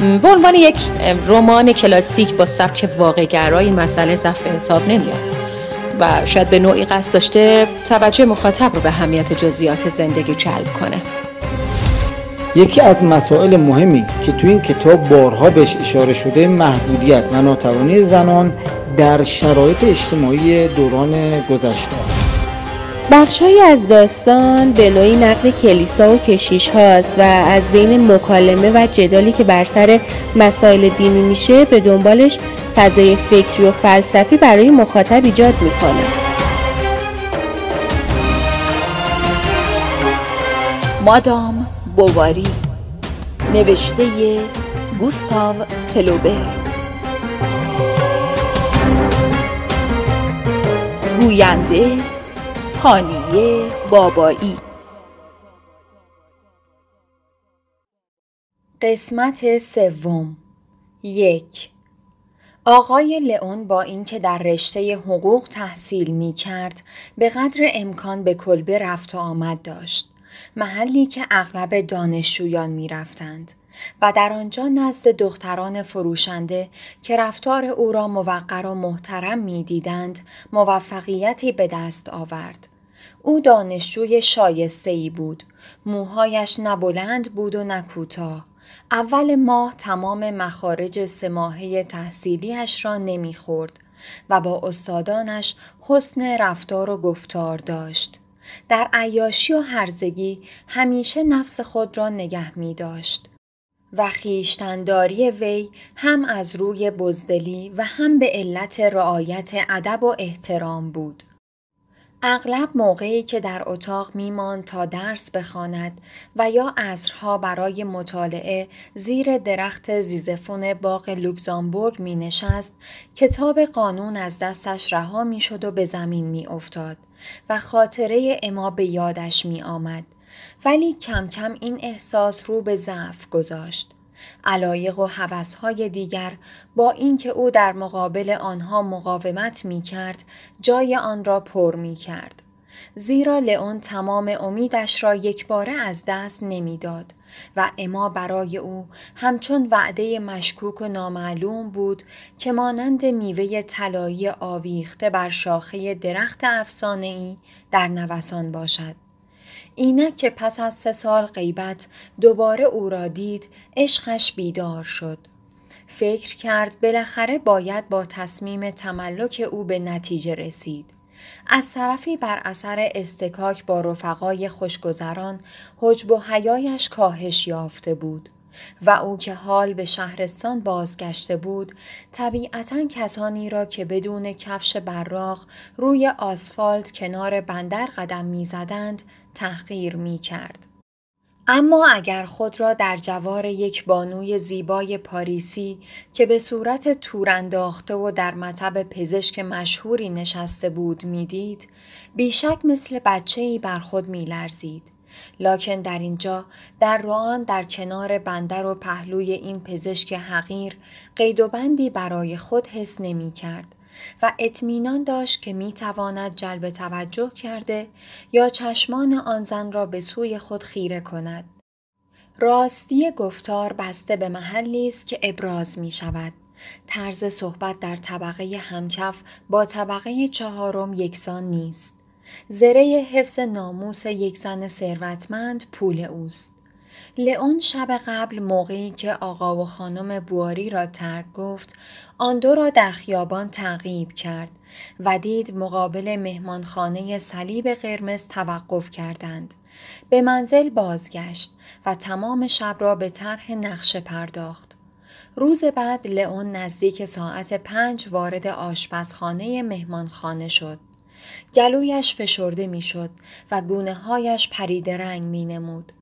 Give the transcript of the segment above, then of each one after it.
به عنوان یک رمان کلاسیک با سبک واقعگرها این مسئله ضعف حساب نمیاد و شاید به نوعی قصد داشته توجه مخاطب رو به همیت جزئیات زندگی جلب کنه یکی از مسائل مهمی که تو این کتاب بارها بهش اشاره شده محدودیت و زنان در شرایط اجتماعی دوران گذشته است بخشهایی از داستان به نوعی نقد کلیسا و کشیش هاست و از بین مکالمه و جدالی که بر سر مسائل دینی میشه به دنبالش فضای فکری و فلسفی برای مخاطب ایجاد میکنه مادام بواری نوشته گوستاو فلوبر گوینده هانیه بابایی قسمت سوم یک آقای لئون با اینکه در رشته حقوق تحصیل می کرد به قدر امکان به کلبه رفت و آمد داشت محلی که اغلب دانشجویان می رفتند. و در آنجا نزد دختران فروشنده که رفتار او را موقر و محترم می دیدند موفقیتی به دست آورد. او دانشجوی شایسته ای بود. موهایش نبلند بود و نه اول ماه تمام مخارج سماهه تحصیلیش را نمیخورد و با استادانش حسن رفتار و گفتار داشت. در عیاشی و هرزگی همیشه نفس خود را نگه می داشت. و خیشتنداری وی هم از روی بزدلی و هم به علت رعایت ادب و احترام بود. اغلب موقعی که در اتاق میمان تا درس بخواند و یا عصرها برای مطالعه زیر درخت زیزفون باغ لوکزامبورگ می نشست کتاب قانون از دستش رها می شد و به زمین می افتاد و خاطره اما به یادش می آمد ولی کم کم این احساس رو به ضعف گذاشت. علایق و هوسهای دیگر با اینکه او در مقابل آنها مقاومت می کرد جای آن را پر می کرد. زیرا لئون تمام امیدش را یکباره از دست نمیداد و اما برای او همچون وعده مشکوک و نامعلوم بود که مانند میوه طلایی آویخته بر شاخه درخت افسانه ای در نوسان باشد. اینک که پس از سه سال غیبت دوباره او را دید عشقش بیدار شد فکر کرد بالاخره باید با تصمیم تملک او به نتیجه رسید از طرفی بر اثر استکاک با رفقای خوشگذران حجب و حیایش کاهش یافته بود و او که حال به شهرستان بازگشته بود طبیعتا کسانی را که بدون کفش براغ روی آسفالت کنار بندر قدم میزدند تحقیر می کرد. اما اگر خود را در جوار یک بانوی زیبای پاریسی که به صورت تور انداخته و در مطب پزشک مشهوری نشسته بود میدید بیشک مثل بچه ای بر خود میلرزید لاکن در اینجا در روان در کنار بندر و پهلوی این پزشک حقیر قید و بندی برای خود حس نمی کرد. و اطمینان داشت که می تواند جلب توجه کرده یا چشمان آن زن را به سوی خود خیره کند. راستی گفتار بسته به محلی است که ابراز می شود. طرز صحبت در طبقه همکف با طبقه چهارم یکسان نیست. زره حفظ ناموس یک زن ثروتمند پول اوست. لئون شب قبل موقعی که آقا و خانم بواری را ترک گفت آن دو را در خیابان تعقیب کرد و دید مقابل مهمانخانه صلیب قرمز توقف کردند به منزل بازگشت و تمام شب را به طرح نقشه پرداخت روز بعد لئون نزدیک ساعت پنج وارد آشپزخانه مهمانخانه شد گلویش فشرده میشد و گونه هایش پرید رنگ می نمود.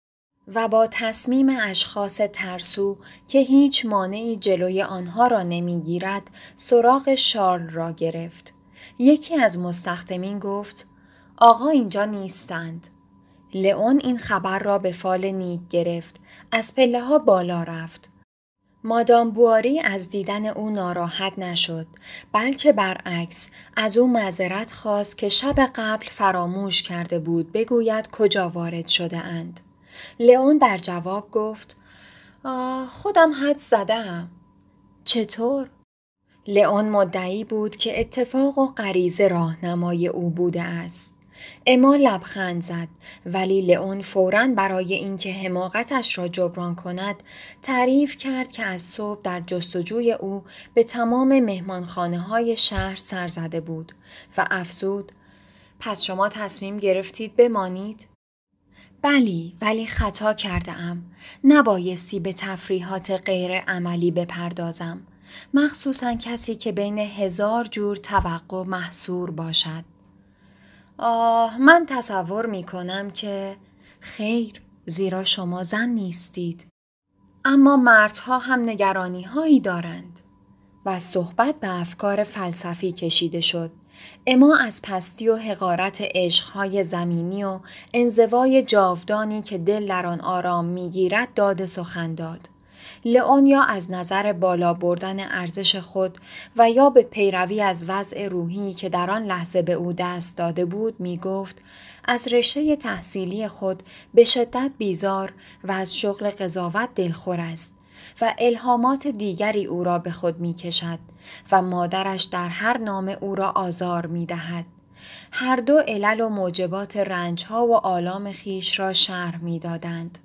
و با تصمیم اشخاص ترسو که هیچ مانعی جلوی آنها را نمیگیرد سراغ شارل را گرفت یکی از مستخدمین گفت آقا اینجا نیستند لئون این خبر را به فال نیک گرفت از پله ها بالا رفت مادام بواری از دیدن او ناراحت نشد بلکه برعکس از او معذرت خواست که شب قبل فراموش کرده بود بگوید کجا وارد شده اند. لئون در جواب گفت خودم حد زدم چطور؟ لئون مدعی بود که اتفاق و غریزه راهنمای او بوده است. اما لبخند زد ولی لئون فورا برای اینکه حماقتش را جبران کند تعریف کرد که از صبح در جستجوی او به تمام مهمانخانه های شهر سر زده بود و افزود پس شما تصمیم گرفتید بمانید بلی ولی خطا کرده ام. نبایستی به تفریحات غیر عملی بپردازم. مخصوصا کسی که بین هزار جور توقع محصور باشد. آه من تصور می کنم که خیر زیرا شما زن نیستید. اما مردها هم نگرانی هایی دارند. و صحبت به افکار فلسفی کشیده شد اما از پستی و حقارت عشقهای زمینی و انزوای جاودانی که دل در آن آرام میگیرد داد سخن داد لئون یا از نظر بالا بردن ارزش خود و یا به پیروی از وضع روحی که در آن لحظه به او دست داده بود می گفت از رشته تحصیلی خود به شدت بیزار و از شغل قضاوت دلخور است و الهامات دیگری او را به خود می کشد و مادرش در هر نامه او را آزار می دهد. هر دو علل و موجبات رنجها و آلام خیش را شرح می دادند.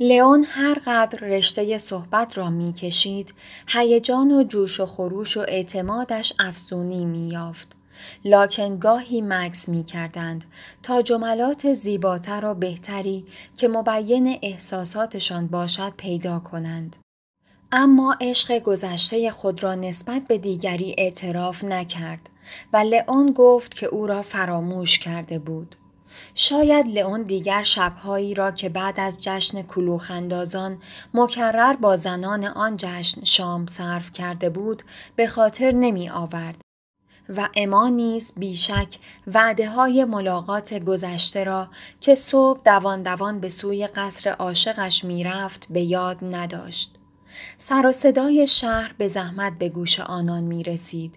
لئون هر قدر رشته صحبت را میکشید هیجان و جوش و خروش و اعتمادش افزونی یافت لاکن گاهی مکس می کردند تا جملات زیباتر و بهتری که مبین احساساتشان باشد پیدا کنند. اما عشق گذشته خود را نسبت به دیگری اعتراف نکرد و لئون گفت که او را فراموش کرده بود. شاید لئون دیگر شبهایی را که بعد از جشن کلوخندازان مکرر با زنان آن جشن شام صرف کرده بود به خاطر نمی آورد و اما نیز بیشک وعده های ملاقات گذشته را که صبح دوان دوان به سوی قصر عاشقش میرفت به یاد نداشت. سر و صدای شهر به زحمت به گوش آنان می رسید.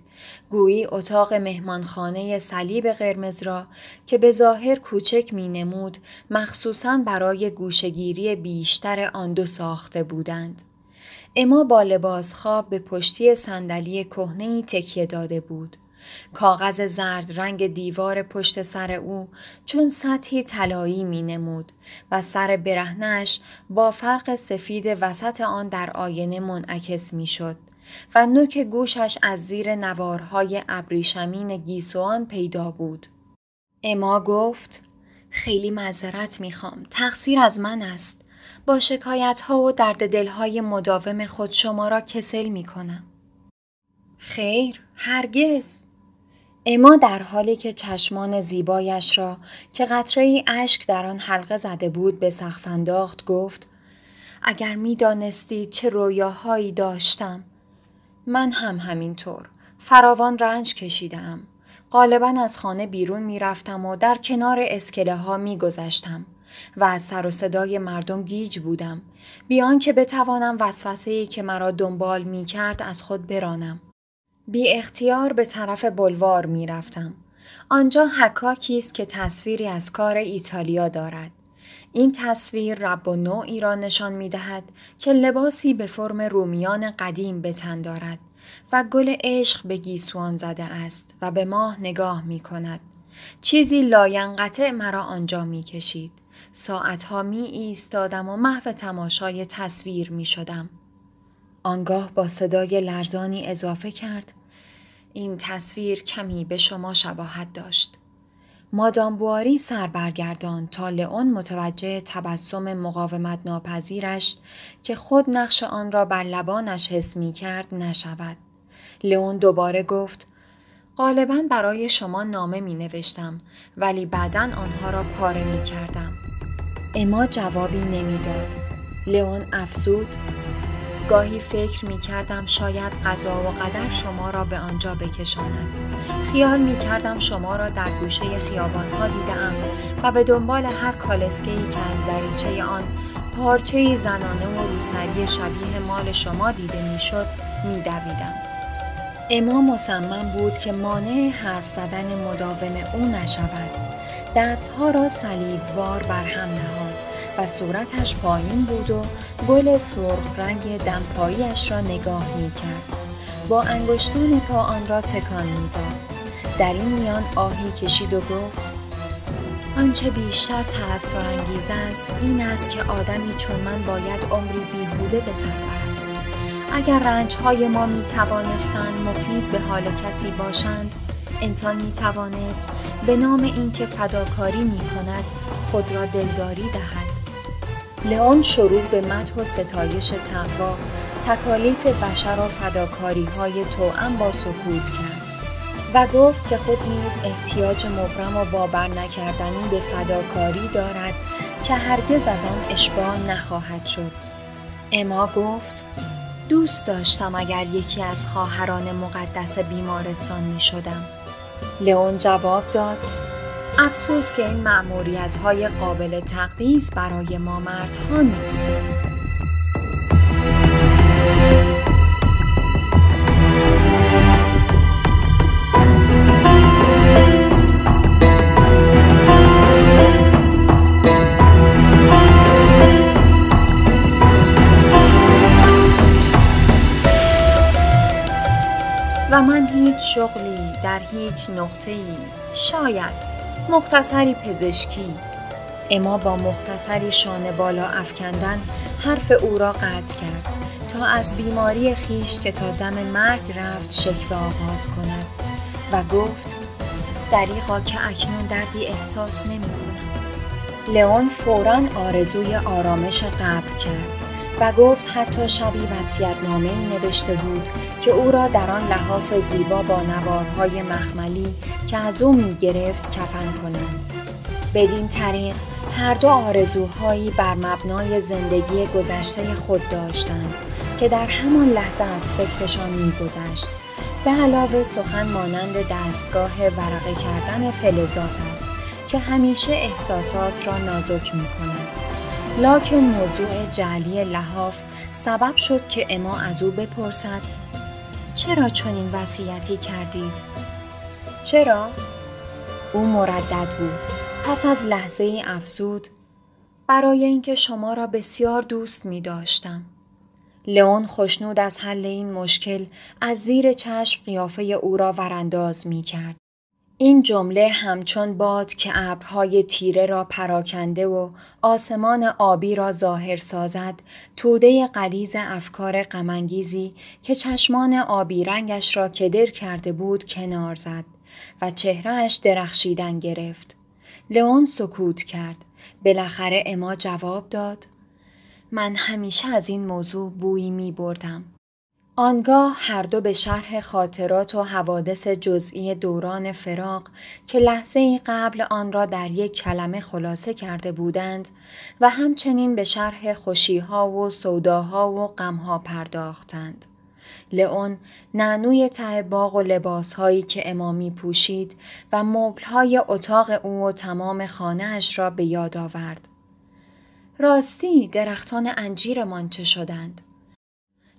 گویی اتاق مهمانخانه صلیب قرمز را که به ظاهر کوچک می نمود مخصوصا برای گوشگیری بیشتر آن دو ساخته بودند. اما با لباس خواب به پشتی صندلی کهنه تکیه داده بود. کاغذ زرد رنگ دیوار پشت سر او چون سطحی طلایی می نمود و سر برهنش با فرق سفید وسط آن در آینه منعکس می شد. و نوک گوشش از زیر نوارهای ابریشمین گیسوان پیدا بود. اما گفت خیلی معذرت خوام، تقصیر از من است با شکایت ها و درد دل های مداوم خود شما را کسل می کنم. خیر هرگز اما در حالی که چشمان زیبایش را که قطره ای اشک در آن حلقه زده بود به سخف انداخت گفت اگر می دانستی چه رویاهایی داشتم من هم همینطور فراوان رنج کشیدم غالبا از خانه بیرون می رفتم و در کنار اسکله ها می گذشتم و از سر و صدای مردم گیج بودم بیان که بتوانم وسوسه که مرا دنبال می کرد از خود برانم بی اختیار به طرف بلوار می رفتم. آنجا حکاکی است که تصویری از کار ایتالیا دارد. این تصویر رب و نوعی را نشان می دهد که لباسی به فرم رومیان قدیم به تن دارد و گل عشق به گیسوان زده است و به ماه نگاه می کند. چیزی لاینقطع مرا آنجا می کشید. ساعتها می ایستادم و محو تماشای تصویر می شدم. آنگاه با صدای لرزانی اضافه کرد این تصویر کمی به شما شباهت داشت مادام بواری سر برگردان تا لئون متوجه تبسم مقاومت ناپذیرش که خود نقش آن را بر لبانش حس می کرد نشود. لئون دوباره گفت غالبا برای شما نامه می نوشتم ولی بعدا آنها را پاره می کردم. اما جوابی نمیداد. لئون افزود گاهی فکر می کردم شاید قضا و قدر شما را به آنجا بکشاند خیال می کردم شما را در گوشه خیابان ها دیدم و به دنبال هر کالسکه ای که از دریچه آن پارچه زنانه و روسری شبیه مال شما دیده می شد می دویدم. اما مصمم بود که مانع حرف زدن مداوم او نشود دستها را صلیبوار بر هم نهاد و صورتش پایین بود و گل سرخ رنگ دمپاییش را نگاه می کرد. با انگشتان پا آن را تکان میداد در این میان آهی کشید و گفت آنچه بیشتر تأثیر انگیز است این است که آدمی چون من باید عمری بیهوده به سر برد اگر رنجهای ما می توانستند مفید به حال کسی باشند انسان می توانست به نام اینکه فداکاری می کند خود را دلداری دهد لئون شروع به مدح و ستایش تقوا تکالیف بشر و فداکاری های توأم با سکوت کرد و گفت که خود نیز احتیاج مبرم و باور نکردنی به فداکاری دارد که هرگز از آن اشباع نخواهد شد اما گفت دوست داشتم اگر یکی از خواهران مقدس بیمارستان می شدم لئون جواب داد افسوس که این معموریت های قابل تقدیس برای ما مردها نیست. و من هیچ شغلی در هیچ نقطه‌ای شاید مختصری پزشکی اما با مختصری شانه بالا افکندن حرف او را قطع کرد تا از بیماری خیش که تا دم مرگ رفت شکوه آغاز کند و گفت دریغا که اکنون دردی احساس نمی کنم. لئون فورا آرزوی آرامش قبل کرد و گفت حتی شبی نامه نوشته بود که او را در آن لحاف زیبا با نوارهای مخملی که از او می گرفت کفن کنند. بدین طریق هر دو آرزوهایی بر مبنای زندگی گذشته خود داشتند که در همان لحظه از فکرشان گذشت. به علاوه سخن مانند دستگاه ورقه کردن فلزات است که همیشه احساسات را نازک می کند. لاکن موضوع جعلی لحاف سبب شد که اما از او بپرسد چرا چنین وصیتی کردید؟ چرا؟ او مردد بود پس از لحظه ای افزود برای اینکه شما را بسیار دوست می داشتم. لئون خوشنود از حل این مشکل از زیر چشم قیافه او را ورانداز می کرد. این جمله همچون باد که ابرهای تیره را پراکنده و آسمان آبی را ظاهر سازد توده قلیز افکار غمانگیزی که چشمان آبی رنگش را کدر کرده بود کنار زد و چهرهش درخشیدن گرفت لئون سکوت کرد بالاخره اما جواب داد من همیشه از این موضوع بویی می بردم آنگاه هر دو به شرح خاطرات و حوادث جزئی دوران فراق که لحظه ای قبل آن را در یک کلمه خلاصه کرده بودند و همچنین به شرح خوشیها و سوداها و غمها پرداختند. لئون نعنوی ته باغ و لباسهایی که امامی پوشید و مبلهای اتاق او و تمام خانهاش را به یاد آورد. راستی درختان انجیرمان چه شدند؟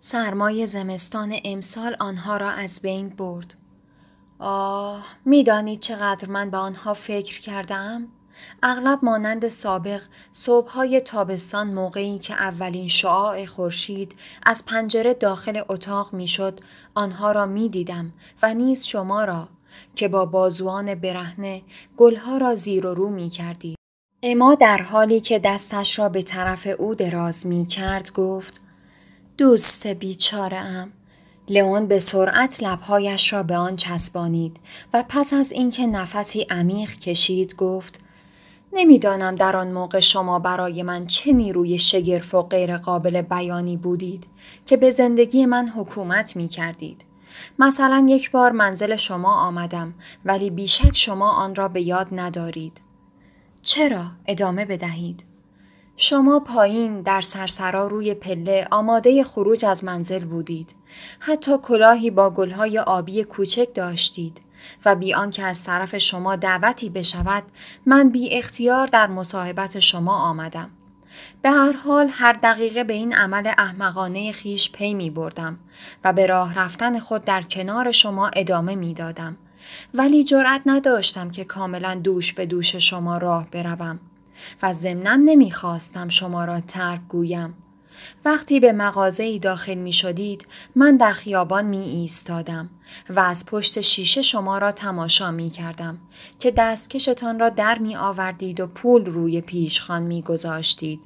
سرمایه زمستان امسال آنها را از بین برد. آه میدانید چقدر من به آنها فکر کردم؟ اغلب مانند سابق صبحهای تابستان موقعی که اولین شعاع خورشید از پنجره داخل اتاق میشد آنها را میدیدم و نیز شما را که با بازوان برهنه گلها را زیر و رو می اما در حالی که دستش را به طرف او دراز می کرد گفت دوست بیچاره ام لئون به سرعت لبهایش را به آن چسبانید و پس از اینکه نفسی عمیق کشید گفت نمیدانم در آن موقع شما برای من چه نیروی شگرف و قابل بیانی بودید که به زندگی من حکومت می کردید. مثلا یک بار منزل شما آمدم ولی بیشک شما آن را به یاد ندارید. چرا؟ ادامه بدهید. شما پایین در سرسرا روی پله آماده خروج از منزل بودید. حتی کلاهی با گلهای آبی کوچک داشتید و بی آنکه از طرف شما دعوتی بشود من بی اختیار در مصاحبت شما آمدم. به هر حال هر دقیقه به این عمل احمقانه خیش پی می بردم و به راه رفتن خود در کنار شما ادامه می دادم. ولی جرأت نداشتم که کاملا دوش به دوش شما راه بروم. و ضمنا نمیخواستم شما را ترک گویم وقتی به مغازه ای داخل می شدید من در خیابان می ایستادم و از پشت شیشه شما را تماشا می کردم که دستکشتان را در می آوردید و پول روی پیشخان می گذاشتید.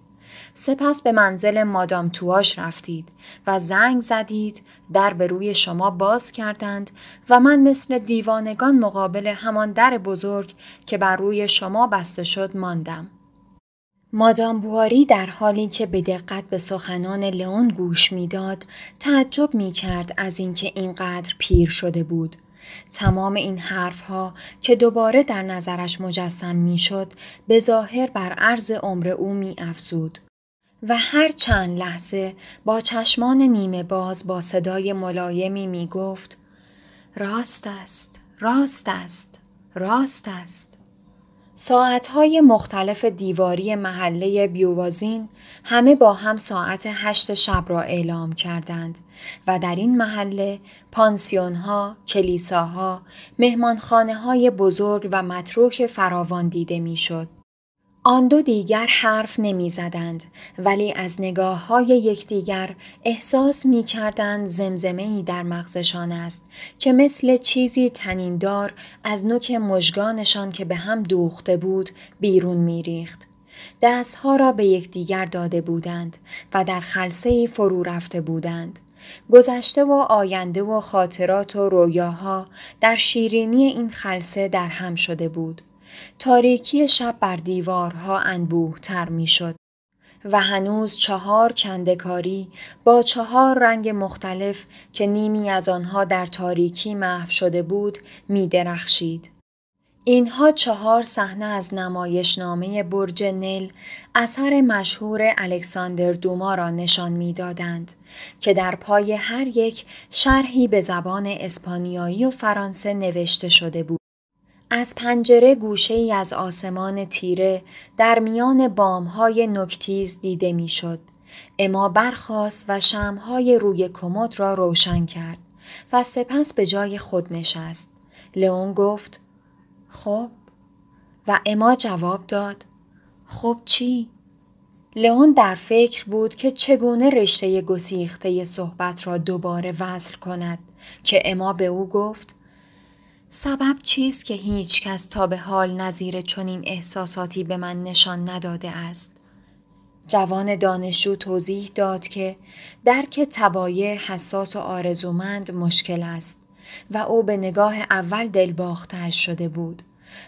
سپس به منزل مادام تواش رفتید و زنگ زدید در به روی شما باز کردند و من مثل دیوانگان مقابل همان در بزرگ که بر روی شما بسته شد ماندم. مادام بواری در حالی که به دقت به سخنان لئون گوش میداد تعجب می کرد از اینکه اینقدر پیر شده بود تمام این حرفها که دوباره در نظرش مجسم میشد به ظاهر بر عرض عمر او می افزود. و هر چند لحظه با چشمان نیمه باز با صدای ملایمی می گفت راست است، راست است، راست است. ساعتهای مختلف دیواری محله بیووازین همه با هم ساعت هشت شب را اعلام کردند و در این محله پانسیونها، کلیساها، مهمانخانه های بزرگ و متروک فراوان دیده میشد. آن دو دیگر حرف نمی زدند ولی از نگاه های یکدیگر احساس می کردند ای در مغزشان است که مثل چیزی تنیندار از نوک مژگانشان که به هم دوخته بود بیرون می ریخت. دستها را به یکدیگر داده بودند و در خلسه فرو رفته بودند. گذشته و آینده و خاطرات و رویاها در شیرینی این خلسه در هم شده بود. تاریکی شب بر دیوارها انبوه تر می شد و هنوز چهار کندکاری با چهار رنگ مختلف که نیمی از آنها در تاریکی محو شده بود می درخشید. اینها چهار صحنه از نامه برج نل اثر مشهور الکساندر دوما را نشان میدادند که در پای هر یک شرحی به زبان اسپانیایی و فرانسه نوشته شده بود از پنجره گوشه ای از آسمان تیره در میان بامهای نکتیز دیده میشد. اما برخاست و شمهای روی کمد را روشن کرد و سپس به جای خود نشست. لئون گفت خب و اما جواب داد خب چی؟ لئون در فکر بود که چگونه رشته گسیخته صحبت را دوباره وصل کند که اما به او گفت سبب چیست که هیچ کس تا به حال نظیر چنین احساساتی به من نشان نداده است؟ جوان دانشجو توضیح داد که درک تبایع حساس و آرزومند مشکل است و او به نگاه اول دلباختش شده بود.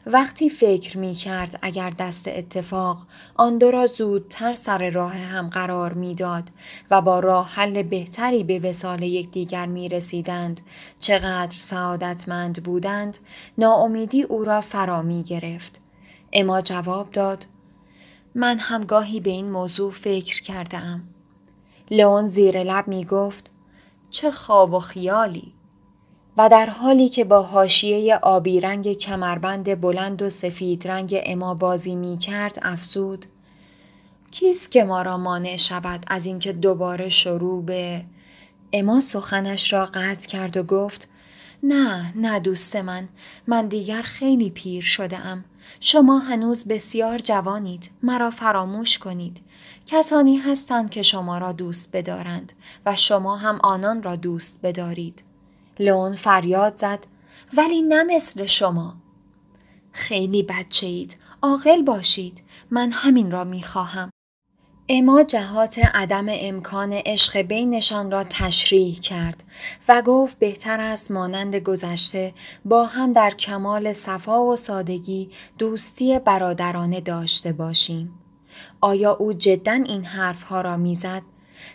وقتی فکر می کرد اگر دست اتفاق آن دو را زودتر سر راه هم قرار میداد و با راه حل بهتری به وسال یکدیگر می رسیدند چقدر سعادتمند بودند ناامیدی او را فرا می گرفت اما جواب داد من هم گاهی به این موضوع فکر کرده ام لئون زیر لب می گفت چه خواب و خیالی و در حالی که با حاشیه آبی رنگ کمربند بلند و سفید رنگ اما بازی می کرد افزود کیست که ما را مانع شود از اینکه دوباره شروع به اما سخنش را قطع کرد و گفت نه نه دوست من من دیگر خیلی پیر شده ام شما هنوز بسیار جوانید مرا فراموش کنید کسانی هستند که شما را دوست بدارند و شما هم آنان را دوست بدارید لون فریاد زد ولی نه مثل شما خیلی بچه اید عاقل باشید من همین را می خواهم اما جهات عدم امکان عشق بینشان را تشریح کرد و گفت بهتر است مانند گذشته با هم در کمال صفا و سادگی دوستی برادرانه داشته باشیم. آیا او جدا این حرفها را میزد؟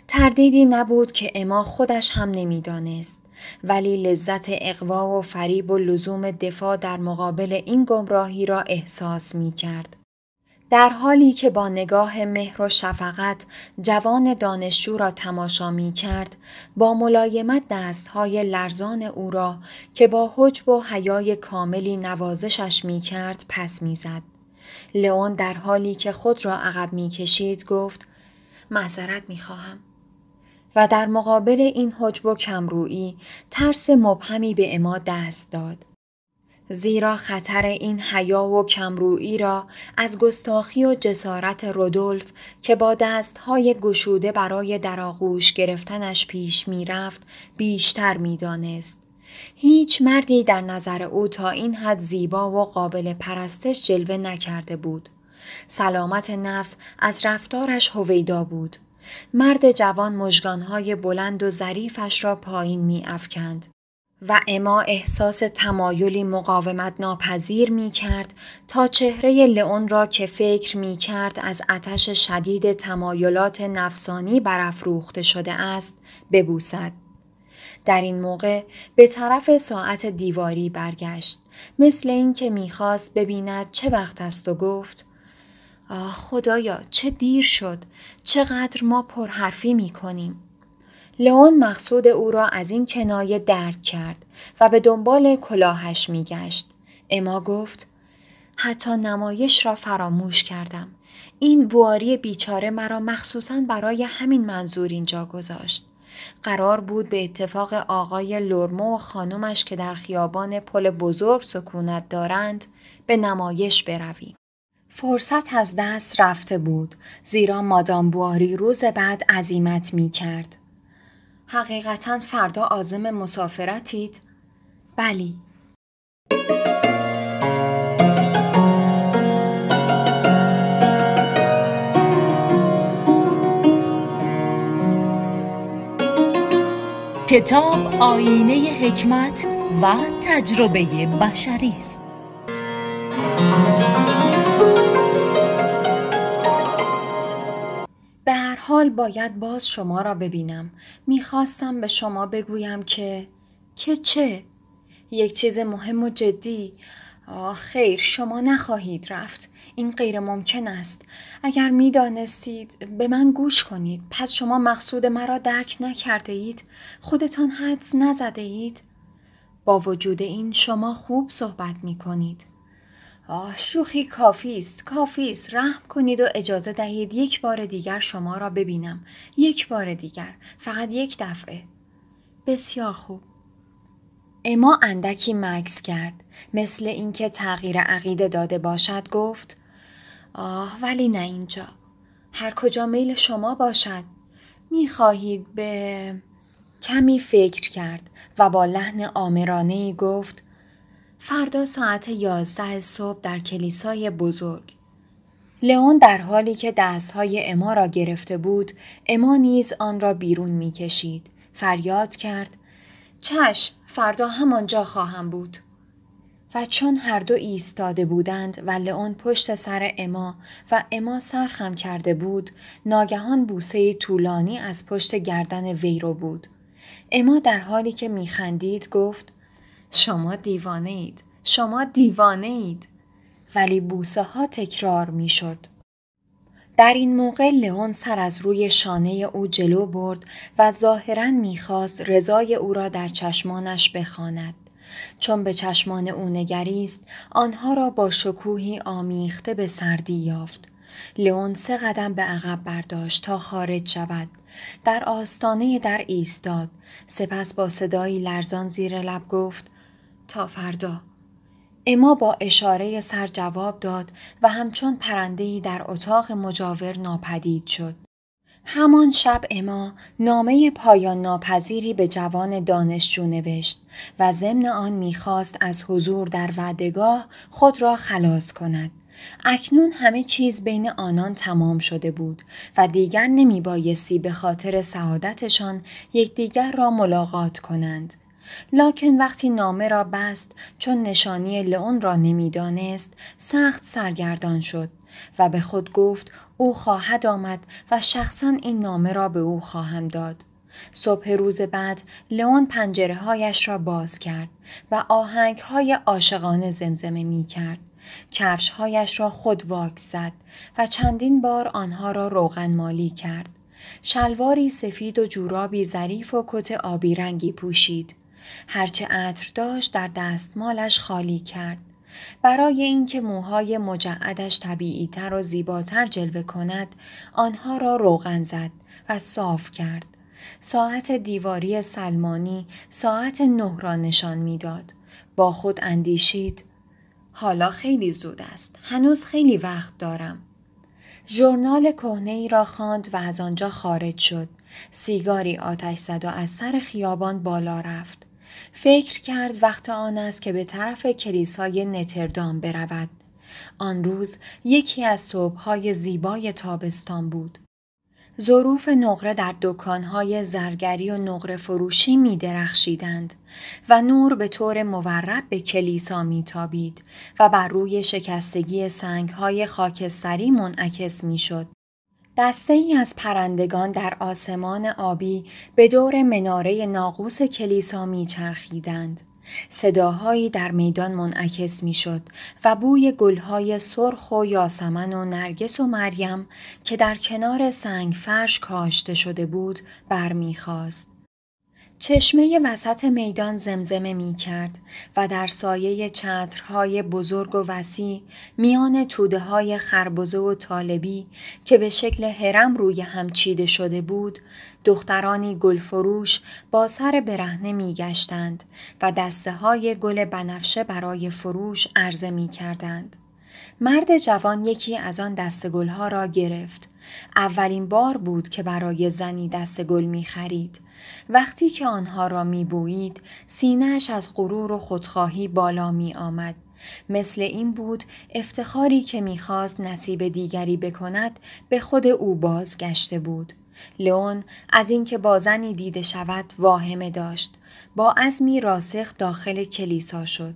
تردیدی نبود که اما خودش هم نمیدانست. ولی لذت اقوا و فریب و لزوم دفاع در مقابل این گمراهی را احساس می کرد. در حالی که با نگاه مهر و شفقت جوان دانشجو را تماشا می کرد، با ملایمت دستهای لرزان او را که با حجب و حیای کاملی نوازشش می کرد پس می زد. لئون در حالی که خود را عقب می کشید گفت معذرت می خواهم. و در مقابل این حجب و کمرویی ترس مبهمی به اما دست داد. زیرا خطر این حیا و کمرویی را از گستاخی و جسارت رودولف که با دستهای گشوده برای در آغوش گرفتنش پیش میرفت بیشتر میدانست هیچ مردی در نظر او تا این حد زیبا و قابل پرستش جلوه نکرده بود سلامت نفس از رفتارش هویدا بود مرد جوان مژگانهای بلند و ظریفش را پایین می افکند. و اما احساس تمایلی مقاومت ناپذیر می کرد تا چهره لئون را که فکر می کرد از آتش شدید تمایلات نفسانی برافروخته شده است ببوسد. در این موقع به طرف ساعت دیواری برگشت مثل اینکه میخواست ببیند چه وقت است و گفت آه خدایا چه دیر شد چقدر ما پرحرفی می کنیم لئون مقصود او را از این کنایه درک کرد و به دنبال کلاهش میگشت اما گفت حتی نمایش را فراموش کردم این بواری بیچاره مرا مخصوصا برای همین منظور اینجا گذاشت قرار بود به اتفاق آقای لورمو و خانومش که در خیابان پل بزرگ سکونت دارند به نمایش برویم فرصت از دست رفته بود زیرا مادام بواری روز بعد عزیمت می کرد. حقیقتا فردا آزم مسافرتید؟ بلی. کتاب آینه حکمت و تجربه بشری است. حال باید باز شما را ببینم. میخواستم به شما بگویم که... که چه؟ یک چیز مهم و جدی خیر شما نخواهید رفت این غیر ممکن است اگر میدانستید، به من گوش کنید پس شما مقصود مرا درک نکرده اید خودتان حدس نزده اید با وجود این شما خوب صحبت می کنید آه شوخی کافی است کافی است رحم کنید و اجازه دهید یک بار دیگر شما را ببینم یک بار دیگر فقط یک دفعه بسیار خوب اما اندکی مکس کرد مثل اینکه تغییر عقیده داده باشد گفت آه ولی نه اینجا هر کجا میل شما باشد میخواهید به کمی فکر کرد و با لحن آمرانه ای گفت فردا ساعت یازده صبح در کلیسای بزرگ لئون در حالی که دستهای اما را گرفته بود اما نیز آن را بیرون کشید. فریاد کرد چشم فردا همانجا خواهم بود و چون هر دو ایستاده بودند و لئون پشت سر اما و اما سرخم کرده بود ناگهان بوسه طولانی از پشت گردن ویرو بود اما در حالی که خندید گفت شما دیوانه اید شما دیوانه اید ولی بوسه ها تکرار می شد. در این موقع لئون سر از روی شانه او جلو برد و ظاهرا میخواست رضای او را در چشمانش بخواند چون به چشمان او نگریست آنها را با شکوهی آمیخته به سردی یافت لئون سه قدم به عقب برداشت تا خارج شود در آستانه در ایستاد سپس با صدایی لرزان زیر لب گفت تا فردا اما با اشاره سر جواب داد و همچون پرندهی در اتاق مجاور ناپدید شد. همان شب اما نامه پایان ناپذیری به جوان دانشجو نوشت و ضمن آن میخواست از حضور در وعدگاه خود را خلاص کند. اکنون همه چیز بین آنان تمام شده بود و دیگر نمی بایستی به خاطر سعادتشان یکدیگر را ملاقات کنند. لاکن وقتی نامه را بست چون نشانی لئون را نمیدانست سخت سرگردان شد و به خود گفت او خواهد آمد و شخصا این نامه را به او خواهم داد صبح روز بعد لئون پنجره هایش را باز کرد و آهنگ های عاشقانه زمزمه می کرد کفش هایش را خود واک زد و چندین بار آنها را روغن مالی کرد شلواری سفید و جورابی ظریف و کت آبی رنگی پوشید هرچه عطر داشت در دستمالش خالی کرد برای اینکه موهای مجعدش تر و زیباتر جلوه کند آنها را روغن زد و صاف کرد ساعت دیواری سلمانی ساعت نه را نشان میداد با خود اندیشید حالا خیلی زود است هنوز خیلی وقت دارم ژورنال کهنه ای را خواند و از آنجا خارج شد سیگاری آتش زد و از سر خیابان بالا رفت فکر کرد وقت آن است که به طرف کلیسای نتردام برود. آن روز یکی از صبحهای زیبای تابستان بود. ظروف نقره در دکانهای زرگری و نقره فروشی می و نور به طور مورب به کلیسا می و بر روی شکستگی سنگهای خاکستری منعکس می شد. دسته ای از پرندگان در آسمان آبی به دور مناره ناقوس کلیسا می چرخیدند. صداهایی در میدان منعکس می و بوی گلهای سرخ و یاسمن و نرگس و مریم که در کنار سنگ فرش کاشته شده بود برمیخواست. چشمه وسط میدان زمزمه می کرد و در سایه چترهای بزرگ و وسیع میان توده های خربزه و طالبی که به شکل هرم روی هم چیده شده بود دخترانی گلفروش با سر برهنه می گشتند و دسته های گل بنفشه برای فروش عرضه می کردند. مرد جوان یکی از آن دسته گلها را گرفت. اولین بار بود که برای زنی دست گل می خرید. وقتی که آنها را می بویید سینهش از غرور و خودخواهی بالا می آمد. مثل این بود افتخاری که میخواست نصیب دیگری بکند به خود او بازگشته بود. لئون از اینکه که دیده شود واهمه داشت با عزمی راسخ داخل کلیسا شد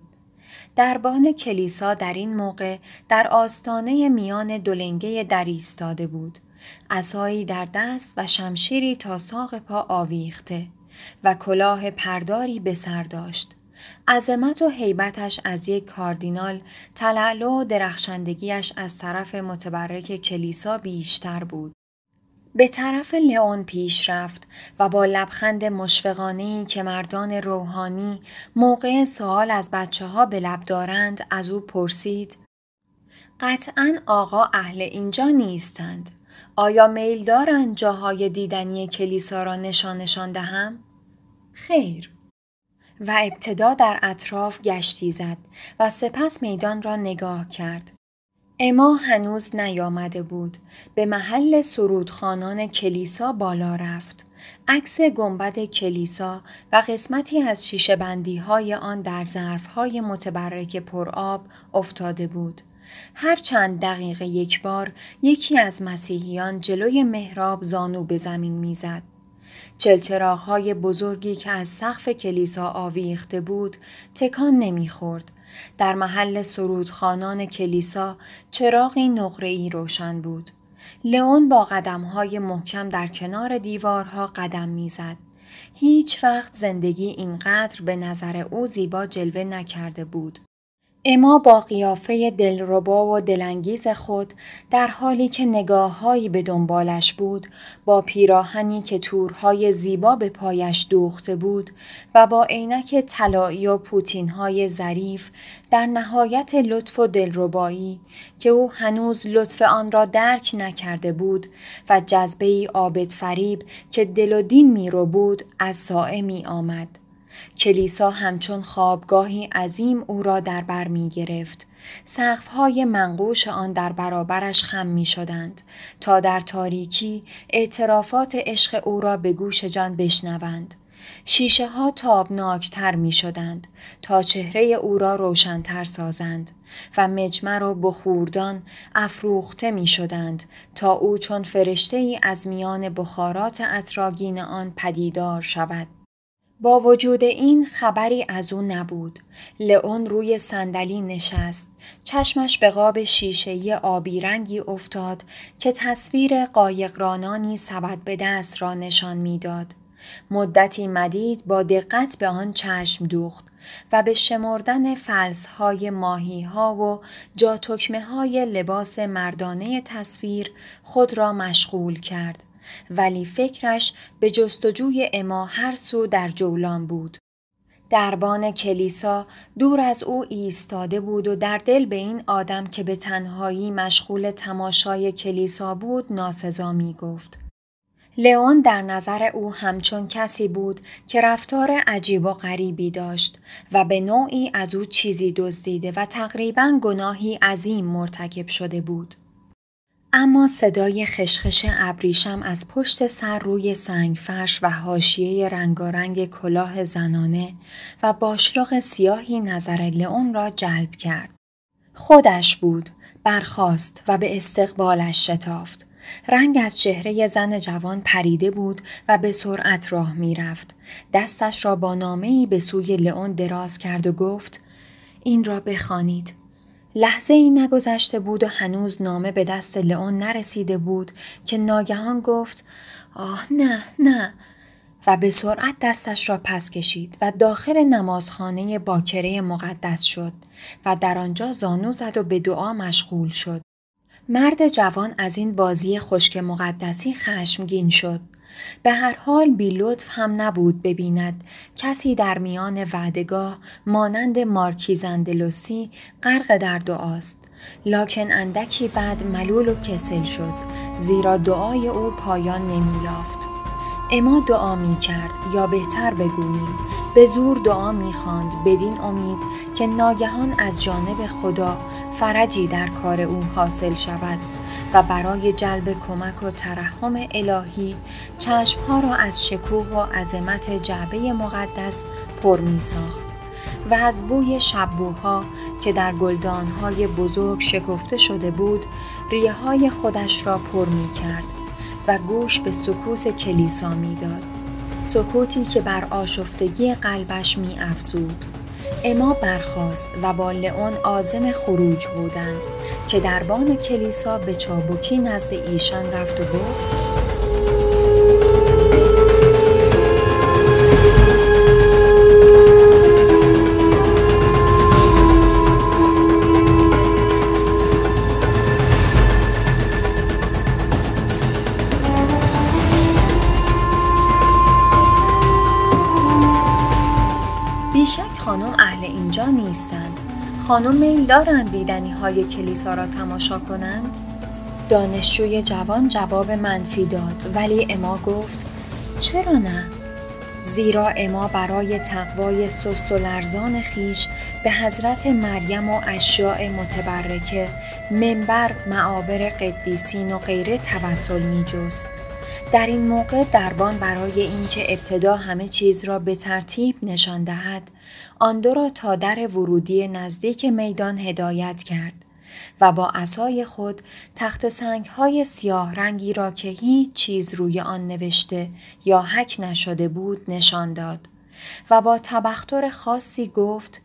دربان کلیسا در این موقع در آستانه میان دولنگه در ایستاده بود عصایی در دست و شمشیری تا ساق پا آویخته و کلاه پرداری به سر داشت عظمت و حیبتش از یک کاردینال تلعلو و درخشندگیش از طرف متبرک کلیسا بیشتر بود به طرف لئون پیش رفت و با لبخند مشفقانه که مردان روحانی موقع سوال از بچه ها به لب دارند از او پرسید قطعا آقا اهل اینجا نیستند آیا میل دارند جاهای دیدنی کلیسا را نشان دهم؟ خیر. و ابتدا در اطراف گشتی زد و سپس میدان را نگاه کرد. اما هنوز نیامده بود. به محل سرودخانان کلیسا بالا رفت. عکس گنبد کلیسا و قسمتی از شیشه بندی های آن در ظرف های متبرک پرآب افتاده بود. هر چند دقیقه یک بار یکی از مسیحیان جلوی محراب زانو به زمین میزد. های بزرگی که از سقف کلیسا آویخته بود تکان نمیخورد. در محل سرودخانان کلیسا چراغی ای روشن بود. لئون با قدمهای محکم در کنار دیوارها قدم میزد. هیچ وقت زندگی اینقدر به نظر او زیبا جلوه نکرده بود. اما با قیافه دلربا و دلانگیز خود در حالی که نگاههایی به دنبالش بود با پیراهنی که تورهای زیبا به پایش دوخته بود و با عینک طلایی و پوتینهای ظریف در نهایت لطف و دلربایی که او هنوز لطف آن را درک نکرده بود و جذبه ای آبد فریب که دل و دین می بود از سائه می آمد. کلیسا همچون خوابگاهی عظیم او را در بر می گرفت. های منقوش آن در برابرش خم می شدند تا در تاریکی اعترافات عشق او را به گوش جان بشنوند. شیشه ها تابناکتر می شدند تا چهره او را روشنتر سازند و مجمر و بخوردان افروخته می شدند تا او چون فرشته ای از میان بخارات اطراگین آن پدیدار شود. با وجود این خبری از او نبود. لئون روی صندلی نشست. چشمش به قاب شیشه‌ای آبی رنگی افتاد که تصویر قایقرانانی سبد به دست را نشان میداد. مدتی مدید با دقت به آن چشم دوخت و به شمردن فلزهای ماهی و جاتکمه های لباس مردانه تصویر خود را مشغول کرد. ولی فکرش به جستجوی اما هر سو در جولان بود. دربان کلیسا دور از او ایستاده بود و در دل به این آدم که به تنهایی مشغول تماشای کلیسا بود ناسزا می گفت. لئون در نظر او همچون کسی بود که رفتار عجیب و غریبی داشت و به نوعی از او چیزی دزدیده و تقریبا گناهی عظیم مرتکب شده بود. اما صدای خشخش ابریشم از پشت سر روی سنگ فرش و حاشیه رنگارنگ کلاه زنانه و باشلاغ سیاهی نظر لئون را جلب کرد. خودش بود، برخاست و به استقبالش شتافت. رنگ از چهره زن جوان پریده بود و به سرعت راه میرفت. دستش را با ای به سوی لئون دراز کرد و گفت این را بخوانید لحظه ای نگذشته بود و هنوز نامه به دست لئون نرسیده بود که ناگهان گفت آه نه نه و به سرعت دستش را پس کشید و داخل نمازخانه باکره مقدس شد و در آنجا زانو زد و به دعا مشغول شد. مرد جوان از این بازی خشک مقدسی خشمگین شد به هر حال بی لطف هم نبود ببیند کسی در میان وعدگاه مانند مارکیزندلوسی غرق در دعاست لاکن اندکی بعد ملول و کسل شد زیرا دعای او پایان نمییافت اما دعا می کرد یا بهتر بگوییم به زور دعا می بدین امید که ناگهان از جانب خدا فرجی در کار او حاصل شود و برای جلب کمک و ترحم الهی چشمها را از شکوه و عظمت جعبه مقدس پر می ساخت و از بوی شبوها که در گلدانهای بزرگ شکفته شده بود ریه های خودش را پر می کرد و گوش به سکوت کلیسا می داد. سکوتی که بر آشفتگی قلبش می افزود. اما برخاست و با لئون آزم خروج بودند که دربان کلیسا به چابکی نزد ایشان رفت و گفت خانم میل دارند دیدنی های کلیسا را تماشا کنند؟ دانشجوی جوان جواب منفی داد ولی اما گفت چرا نه؟ زیرا اما برای تقوای سست و لرزان خیش به حضرت مریم و اشیاء متبرکه منبر معابر قدیسین و غیره توسل می جست. در این موقع دربان برای اینکه ابتدا همه چیز را به ترتیب نشان دهد آن دو را تا در ورودی نزدیک میدان هدایت کرد و با اصای خود تخت سنگ های سیاه رنگی را که هیچ چیز روی آن نوشته یا حک نشده بود نشان داد و با تبختر خاصی گفت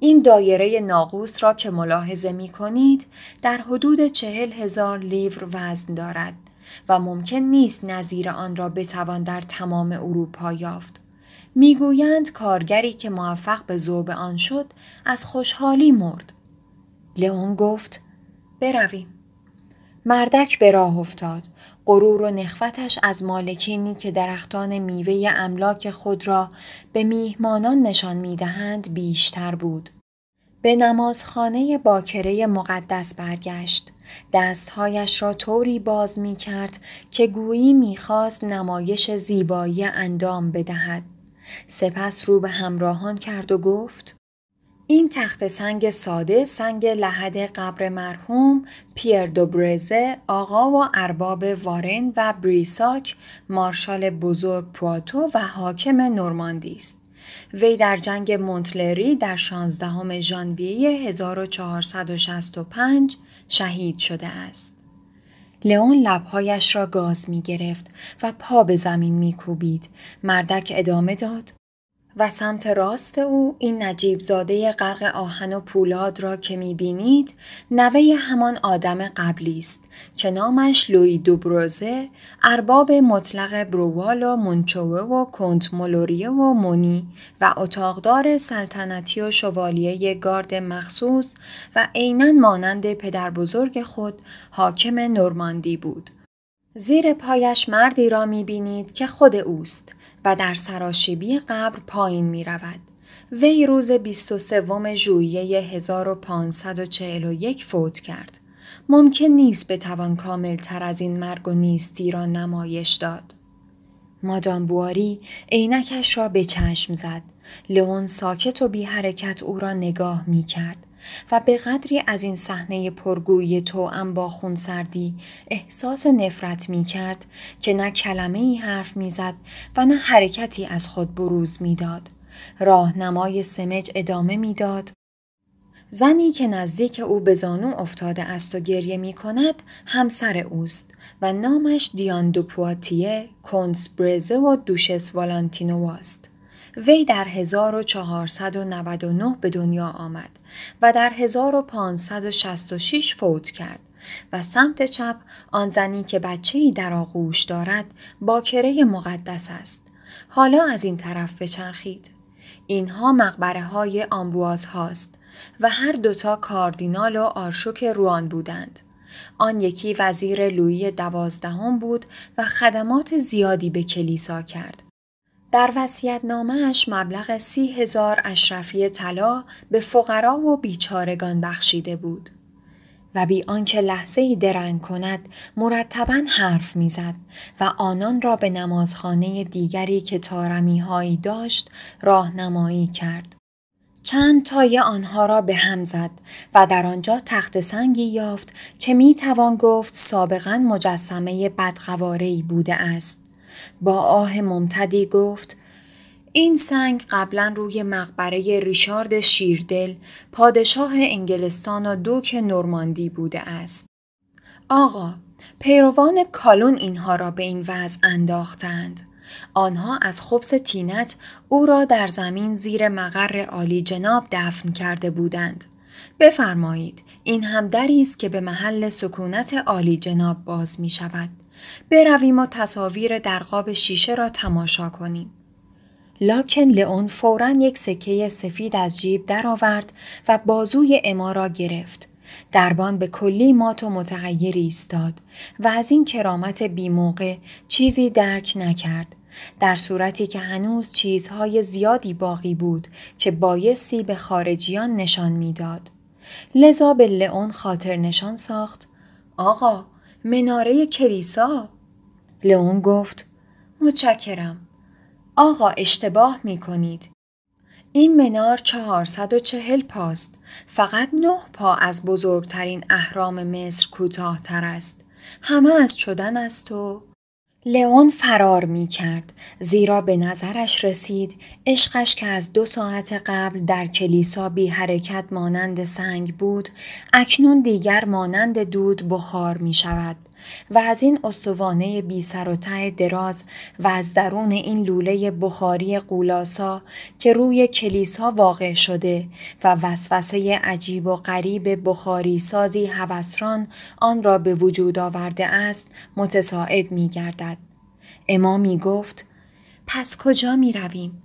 این دایره ناقوس را که ملاحظه می کنید در حدود چهل هزار لیور وزن دارد و ممکن نیست نظیر آن را بتوان در تمام اروپا یافت. میگویند کارگری که موفق به زوب آن شد از خوشحالی مرد. لئون گفت برویم. مردک به راه افتاد. غرور و نخوتش از مالکینی که درختان میوه املاک خود را به میهمانان نشان میدهند بیشتر بود. به نمازخانه باکره مقدس برگشت. دستهایش را طوری باز می کرد که گویی خواست نمایش زیبایی اندام بدهد. سپس رو به همراهان کرد و گفت این تخت سنگ ساده سنگ لحد قبر مرحوم پیر برزه آقا و ارباب وارن و بریساک مارشال بزرگ پواتو و حاکم نورماندی است وی در جنگ مونتلری در 16 ژانویه 1465 شهید شده است. لئون لبهایش را گاز می گرفت و پا به زمین می کوبید. مردک ادامه داد. و سمت راست او این نجیب زاده غرق آهن و پولاد را که بینید نوه همان آدم قبلی است که نامش لوی دوبروزه ارباب مطلق بروال و منچوه و کنت مولوریه و مونی و اتاقدار سلطنتی و شوالیه گارد مخصوص و عینا مانند پدر بزرگ خود حاکم نورماندی بود. زیر پایش مردی را می بینید که خود اوست و در سراشیبی قبر پایین می رود. وی روز 23 ژوئیه 1541 فوت کرد. ممکن نیست بتوان تر از این مرگ و نیستی را نمایش داد. مادام بواری عینکش را به چشم زد. لئون ساکت و بی حرکت او را نگاه می کرد. و به قدری از این صحنه پرگویی هم با خونسردی احساس نفرت می کرد که نه کلمه ای حرف میزد و نه حرکتی از خود بروز میداد. راهنمای سمج ادامه میداد زنی که نزدیک او به زانو افتاده است و گریه می کند همسر اوست و نامش دیان دوپواتیه، کونس برزه و دوشس والانتینو است. وی در 1499 به دنیا آمد و در 1566 فوت کرد و سمت چپ آن زنی که ای در آغوش دارد با کره مقدس است. حالا از این طرف بچرخید. اینها مقبره های آمبواز هاست و هر دوتا کاردینال و آرشوک روان بودند. آن یکی وزیر لویی دوازدهم بود و خدمات زیادی به کلیسا کرد در وسیعت نامش مبلغ سی هزار اشرفی طلا به فقرا و بیچارگان بخشیده بود. و بی آنکه لحظه ای درنگ کند مرتبا حرف میزد و آنان را به نمازخانه دیگری که تارمی داشت راهنمایی کرد. چند تای آنها را به هم زد و در آنجا تخت سنگی یافت که می توان گفت سابقا مجسمه بدخواری بوده است. با آه ممتدی گفت این سنگ قبلا روی مقبره ریشارد شیردل پادشاه انگلستان و دوک نورماندی بوده است. آقا، پیروان کالون اینها را به این وضع انداختند. آنها از خبس تینت او را در زمین زیر مقر عالی جناب دفن کرده بودند. بفرمایید این هم دری است که به محل سکونت عالی جناب باز می شود. برویم و تصاویر در قاب شیشه را تماشا کنیم. لاکن لئون فورا یک سکه سفید از جیب درآورد و بازوی اما را گرفت. دربان به کلی مات و متغیری ایستاد و از این کرامت بیموقع چیزی درک نکرد در صورتی که هنوز چیزهای زیادی باقی بود که بایستی به خارجیان نشان میداد لذا به لئون خاطر نشان ساخت آقا مناره کلیسا؟ لئون گفت متشکرم آقا اشتباه می کنید این منار 440 پاست فقط نه پا از بزرگترین اهرام مصر کوتاهتر است همه از شدن است و لئون فرار می کرد زیرا به نظرش رسید عشقش که از دو ساعت قبل در کلیسا بی حرکت مانند سنگ بود اکنون دیگر مانند دود بخار می شود. و از این استوانه بی سر و ته دراز و از درون این لوله بخاری قولاسا که روی کلیسا واقع شده و وسوسه عجیب و غریب بخاری سازی هوسران آن را به وجود آورده است متساعد می گردد. امامی گفت پس کجا می رویم؟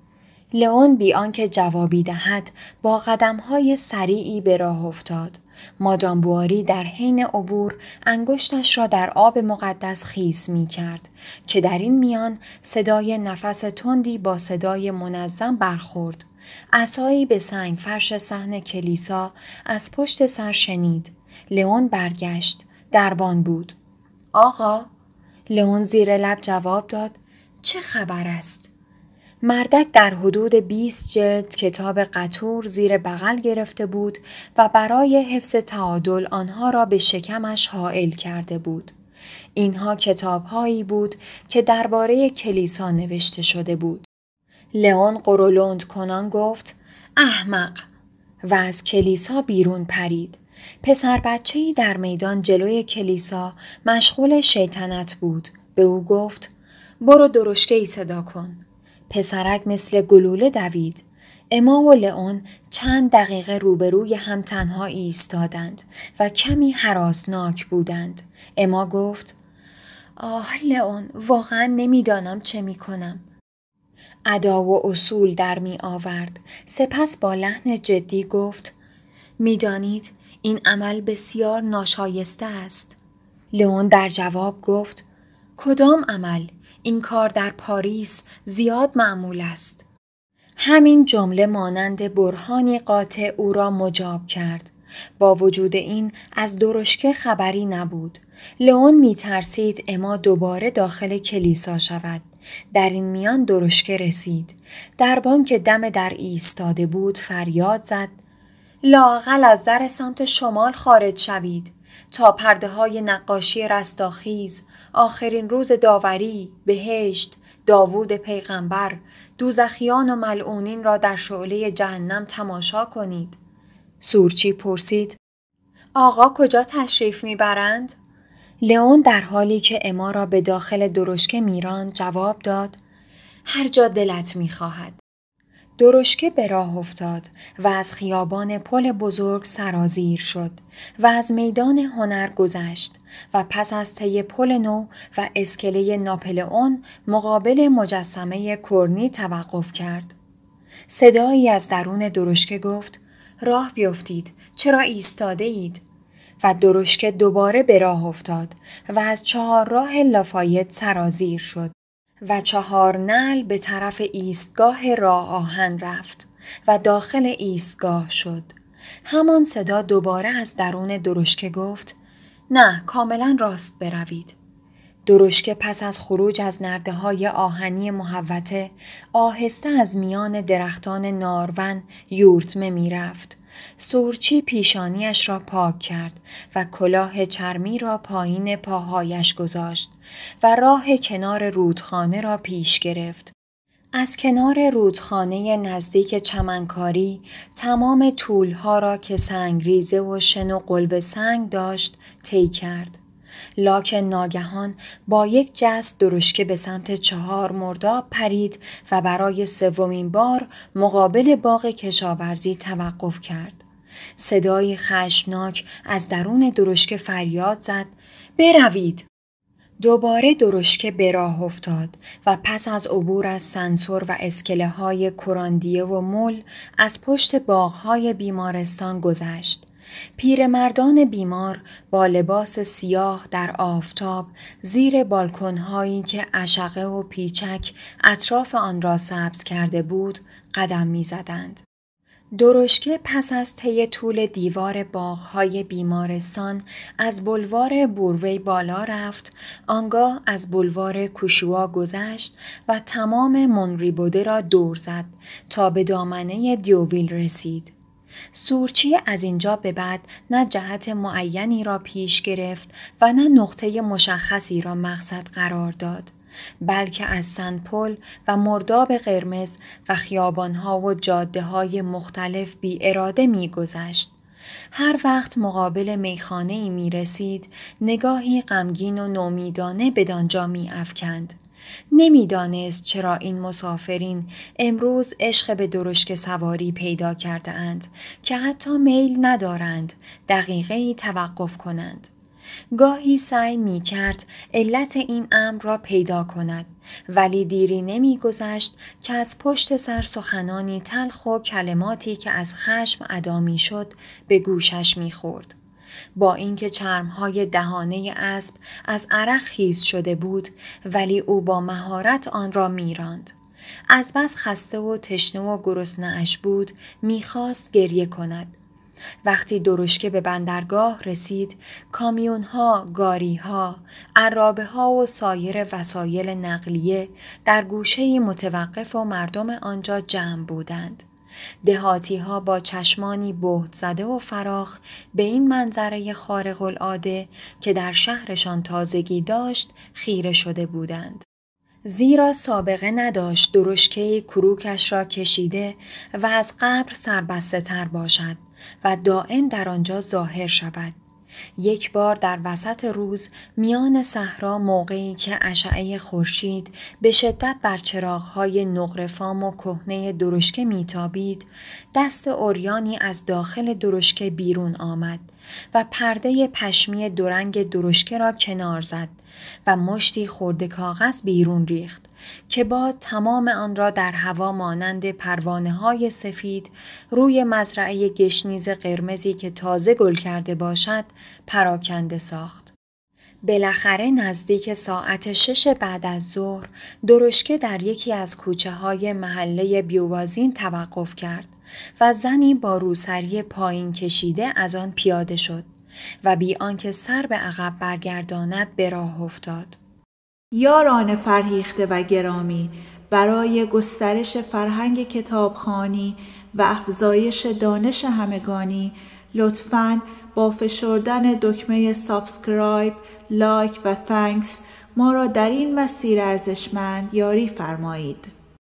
لئون بی آنکه جوابی دهد با قدمهای سریعی به راه افتاد مادام بواری در حین عبور انگشتش را در آب مقدس خیس می کرد که در این میان صدای نفس تندی با صدای منظم برخورد. عصایی به سنگ فرش صحن کلیسا از پشت سر شنید. لئون برگشت. دربان بود. آقا؟ لئون زیر لب جواب داد. چه خبر است؟ مردک در حدود 20 جلد کتاب قطور زیر بغل گرفته بود و برای حفظ تعادل آنها را به شکمش حائل کرده بود. اینها کتابهایی بود که درباره کلیسا نوشته شده بود. لئون قرولند کنان گفت احمق و از کلیسا بیرون پرید. پسر بچه‌ای در میدان جلوی کلیسا مشغول شیطنت بود. به او گفت برو درشکه ای صدا کن. پسرک مثل گلوله دوید. اما و لئون چند دقیقه روبروی هم تنها ایستادند و کمی حراسناک بودند. اما گفت آه لئون واقعا نمیدانم چه می کنم. ادا و اصول در می آورد. سپس با لحن جدی گفت میدانید این عمل بسیار ناشایسته است. لئون در جواب گفت کدام عمل؟ این کار در پاریس زیاد معمول است. همین جمله مانند برهانی قاطع او را مجاب کرد. با وجود این از درشکه خبری نبود. لئون می ترسید اما دوباره داخل کلیسا شود. در این میان درشکه رسید. در که دم در ایستاده بود فریاد زد. لاقل از در سمت شمال خارج شوید تا پرده های نقاشی رستاخیز آخرین روز داوری، بهشت، داوود پیغمبر، دوزخیان و ملعونین را در شعله جهنم تماشا کنید. سورچی پرسید آقا کجا تشریف میبرند؟ لئون در حالی که اما را به داخل درشکه میران جواب داد هر جا دلت میخواهد درشکه به راه افتاد و از خیابان پل بزرگ سرازیر شد و از میدان هنر گذشت و پس از طی پل نو و اسکله ناپلئون مقابل مجسمه کرنی توقف کرد. صدایی از درون درشکه گفت راه بیفتید چرا ایستاده اید؟ و درشکه دوباره به راه افتاد و از چهار راه لافایت سرازیر شد. و چهار نل به طرف ایستگاه راه آهن رفت و داخل ایستگاه شد. همان صدا دوباره از درون درشکه گفت نه کاملا راست بروید. درشکه پس از خروج از نرده های آهنی محوته آهسته از میان درختان نارون یورتمه می رفت سورچی پیشانیش را پاک کرد و کلاه چرمی را پایین پاهایش گذاشت و راه کنار رودخانه را پیش گرفت. از کنار رودخانه نزدیک چمنکاری تمام طولها را که سنگریزه و شن و قلب سنگ داشت طی کرد. لاک ناگهان با یک جست درشکه به سمت چهار مرداب پرید و برای سومین بار مقابل باغ کشاورزی توقف کرد. صدای خشمناک از درون درشکه فریاد زد بروید دوباره درشکه به راه افتاد و پس از عبور از سنسور و اسکله های کراندیه و مل از پشت های بیمارستان گذشت پیرمردان بیمار با لباس سیاه در آفتاب زیر بالکنهایی که عشقه و پیچک اطراف آن را سبز کرده بود قدم میزدند درشکه پس از طی طول دیوار باغهای بیمارستان از بلوار بوروی بالا رفت آنگاه از بلوار کوشوا گذشت و تمام منریبوده را دور زد تا به دامنه دیوویل رسید سورچی از اینجا به بعد نه جهت معینی را پیش گرفت و نه نقطه مشخصی را مقصد قرار داد بلکه از سنپل و مرداب قرمز و خیابانها و جاده های مختلف بی اراده می گذشت. هر وقت مقابل میخانه ای می رسید نگاهی غمگین و نومیدانه به دانجا می افکند. نمیدانست چرا این مسافرین امروز عشق به درشک سواری پیدا کرده اند که حتی میل ندارند دقیقه ای توقف کنند. گاهی سعی می کرد علت این امر را پیدا کند ولی دیری نمی گذشت که از پشت سر سخنانی تلخ و کلماتی که از خشم ادا شد به گوشش می خورد. با اینکه چرمهای دهانه اسب از عرق خیز شده بود ولی او با مهارت آن را میراند از بس خسته و تشنه و گرسنه بود میخواست گریه کند وقتی درشکه به بندرگاه رسید کامیون ها، گاری عرابه ها و سایر وسایل نقلیه در گوشه متوقف و مردم آنجا جمع بودند. دهاتی ها با چشمانی بهت زده و فراخ به این منظره خارق العاده که در شهرشان تازگی داشت خیره شده بودند. زیرا سابقه نداشت درشکه کروکش را کشیده و از قبر سربسته تر باشد و دائم در آنجا ظاهر شود یک بار در وسط روز میان صحرا موقعی که اشعه خورشید به شدت بر چراغهای نقرفام و کهنه درشکه میتابید دست اوریانی از داخل درشکه بیرون آمد و پرده پشمی دورنگ درشکه را کنار زد و مشتی خورده کاغذ بیرون ریخت که با تمام آن را در هوا مانند پروانه های سفید روی مزرعه گشنیز قرمزی که تازه گل کرده باشد پراکنده ساخت. بالاخره نزدیک ساعت شش بعد از ظهر درشکه در یکی از کوچه های محله بیوازین توقف کرد و زنی با روسری پایین کشیده از آن پیاده شد. و بی آنکه سر به عقب برگرداند به راه افتاد یاران فرهیخته و گرامی برای گسترش فرهنگ کتابخانی و افزایش دانش همگانی لطفاً با فشردن دکمه سابسکرایب، لایک و فنکس ما را در این مسیر ارزشمند یاری فرمایید.